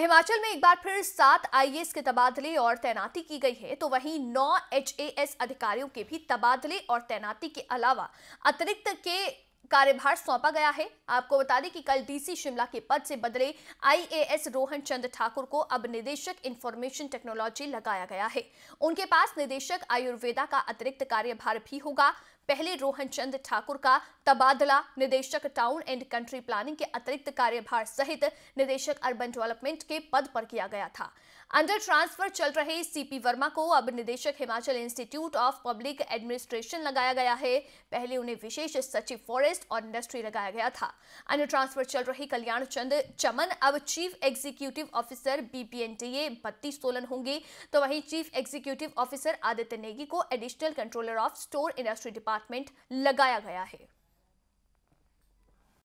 हिमाचल में एक बार फिर सात आईएएस के तबादले और तैनाती की गई है तो वहीं नौ एचएएस अधिकारियों के भी तबादले और तैनाती के अलावा अतिरिक्त के कार्यभार सौंपा गया है आपको बता दें कि कल डीसी शिमला के पद से बदले आईएएस रोहन चंद ठाकुर को अब निदेशक इंफॉर्मेशन टेक्नोलॉजी लगाया गया है उनके पास निदेशक आयुर्वेदा का अतिरिक्त कार्यभार भी होगा पहले रोहन चंद ठाकुर का तबादला निदेशक टाउन एंड कंट्री प्लानिंग के अतिरिक्त कार्यभार सहित निदेशक अर्बन डेवलपमेंट के पद पर किया गया था अंडर ट्रांसफर चल रहे सीपी वर्मा को अब निदेशक Himachal institute of public administration लगाया गया है पहले उन्हें विशेष सचिव फॉरेस्ट और इंडस्ट्री लगाया गया था अंडर ट्रांसफर चल रही कल्याण चंद चमन अब चीफ एग्जीक्यूटिव ऑफिसर बीपीएनटीए बत्तीस सोलन होंगे तो वहीं chief executive officer Aditya Negi को additional controller of store industry depart department लगाया गया है